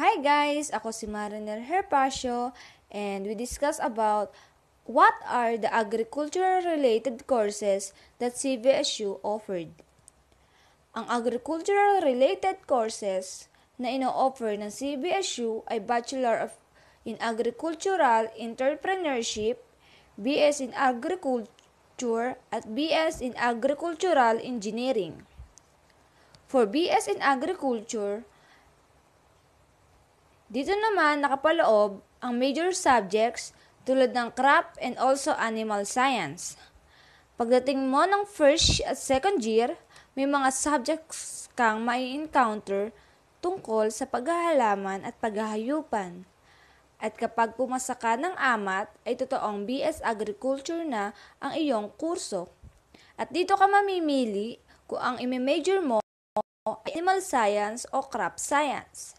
Hi guys! Ako si Mariner Herpacio and we discuss about what are the agricultural-related courses that CVSU offered. Ang agricultural-related courses na ino-offer ng CBSU ay Bachelor of in Agricultural Entrepreneurship, BS in Agriculture, at BS in Agricultural Engineering. For BS in Agriculture, dito naman nakapaloob ang major subjects tulad ng crop and also animal science. Pagdating mo ng first at second year, may mga subjects kang mai-encounter tungkol sa paghahalaman at paghahayupan. At kapag pumasa ka ng amat, ay totoong BS Agriculture na ang iyong kurso. At dito ka mamimili kung ang ime-major mo ay animal science o crop science.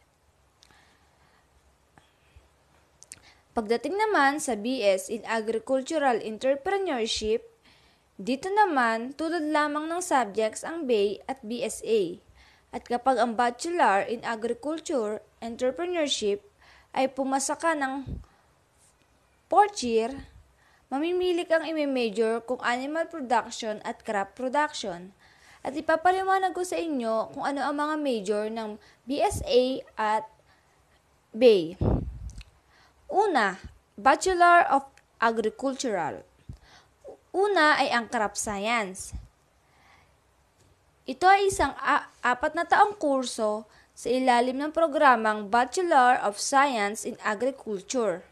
Pagdating naman sa BS in Agricultural Entrepreneurship, dito naman tulad lamang ng subjects ang BA at BSA. At kapag ang Bachelor in Agriculture Entrepreneurship ay pumasa ka ng 4 year, mamimili kang i-major kung animal production at crop production. At ipapaliwanag ko sa inyo kung ano ang mga major ng BSA at BA. Una, Bachelor of Agricultural. Una ay ang Crop Science. Ito ay isang apat na taong kurso sa ilalim ng programang Bachelor of Science in Agriculture.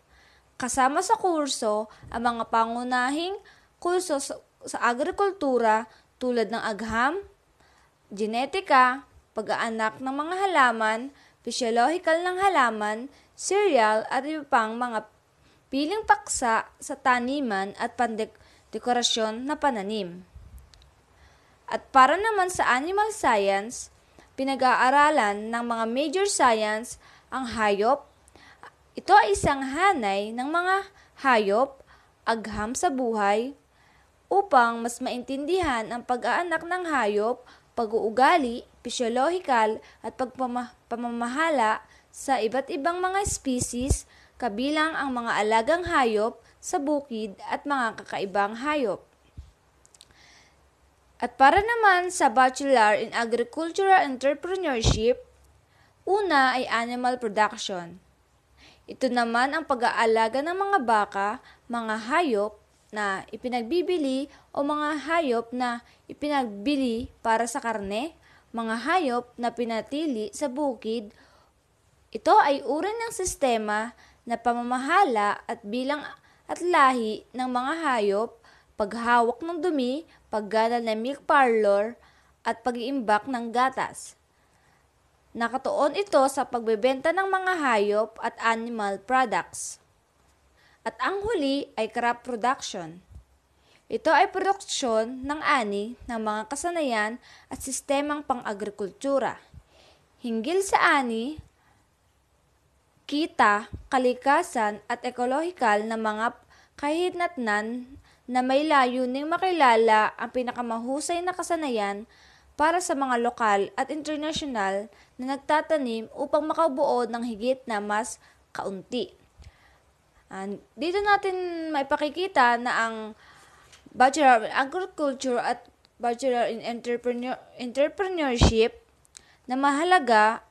Kasama sa kurso ang mga pangunahing kurso sa, sa agrikultura tulad ng agham, genetika, pag-aanak ng mga halaman, physiological ng halaman, cereal at iba pang mga piling paksa sa taniman at pandekorasyon na pananim. At para naman sa animal science, pinag-aaralan ng mga major science ang hayop. Ito ay isang hanay ng mga hayop, agham sa buhay, upang mas maintindihan ang pag-aanak ng hayop, pag-uugali, physiological at pagpamamahala sa iba't ibang mga species kabilang ang mga alagang hayop sa bukid at mga kakaibang hayop. At para naman sa Bachelor in Agricultural Entrepreneurship, una ay animal production. Ito naman ang pag-aalaga ng mga baka, mga hayop na ipinagbibili o mga hayop na ipinagbili para sa karne, mga hayop na pinatili sa bukid ito ay uri ng sistema na pamamahala at bilang at lahi ng mga hayop, paghawak ng dumi, paggala ng milk parlor, at pag-iimbak ng gatas. Nakatuon ito sa pagbebenta ng mga hayop at animal products. At ang huli ay crop production. Ito ay produksyon ng ani ng mga kasanayan at sistemang pang-agrikultura. Hinggil sa ani, kita, kalikasan at ekolohikal na mga kahinatnan na may layuning makilala ang pinakamahusay na kasanayan para sa mga lokal at international na nagtatanim upang makabuo ng higit na mas kaunti. And dito natin maipakikita na ang Bachelor of Agriculture at Bachelor in Entrepreneur, Entrepreneurship na mahalaga